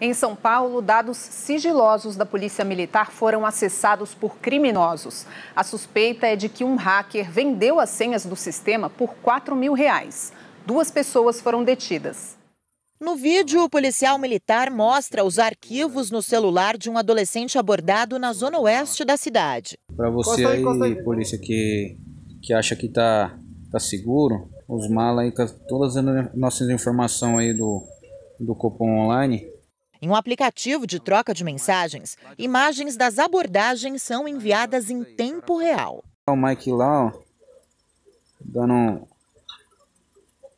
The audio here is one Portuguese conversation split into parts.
Em São Paulo, dados sigilosos da Polícia Militar foram acessados por criminosos. A suspeita é de que um hacker vendeu as senhas do sistema por 4 mil reais. Duas pessoas foram detidas. No vídeo, o policial militar mostra os arquivos no celular de um adolescente abordado na zona oeste da cidade. Para você aí, polícia que, que acha que tá, tá seguro, os malas aí com todas as nossas informações aí do, do Copom Online, em um aplicativo de troca de mensagens, imagens das abordagens são enviadas em tempo real. Tá o Mike lá, ó, dando,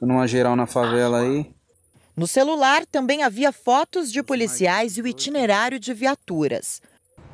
dando uma geral na favela aí. No celular também havia fotos de policiais e o itinerário de viaturas.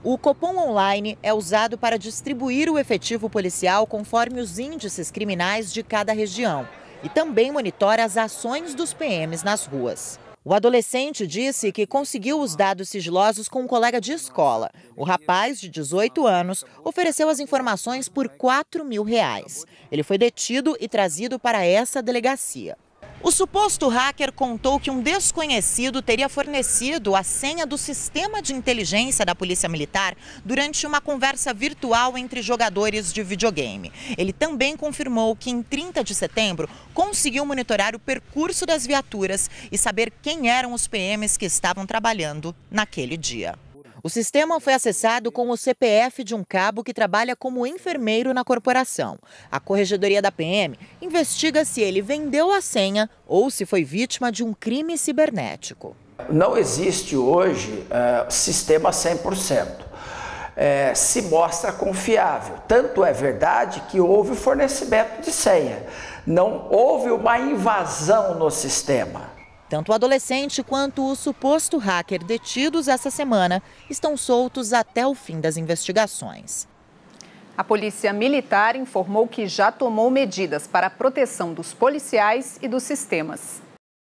O Copom Online é usado para distribuir o efetivo policial conforme os índices criminais de cada região e também monitora as ações dos PMs nas ruas. O adolescente disse que conseguiu os dados sigilosos com um colega de escola. O rapaz, de 18 anos, ofereceu as informações por 4 mil reais. Ele foi detido e trazido para essa delegacia. O suposto hacker contou que um desconhecido teria fornecido a senha do sistema de inteligência da Polícia Militar durante uma conversa virtual entre jogadores de videogame. Ele também confirmou que em 30 de setembro conseguiu monitorar o percurso das viaturas e saber quem eram os PMs que estavam trabalhando naquele dia. O sistema foi acessado com o CPF de um cabo que trabalha como enfermeiro na corporação. A corregedoria da PM investiga se ele vendeu a senha ou se foi vítima de um crime cibernético. Não existe hoje uh, sistema 100%. É, eh, se mostra confiável. Tanto é verdade que houve fornecimento de senha, não houve uma invasão no sistema. Tanto o adolescente quanto o suposto hacker detidos essa semana estão soltos até o fim das investigações. A Polícia Militar informou que já tomou medidas para a proteção dos policiais e dos sistemas.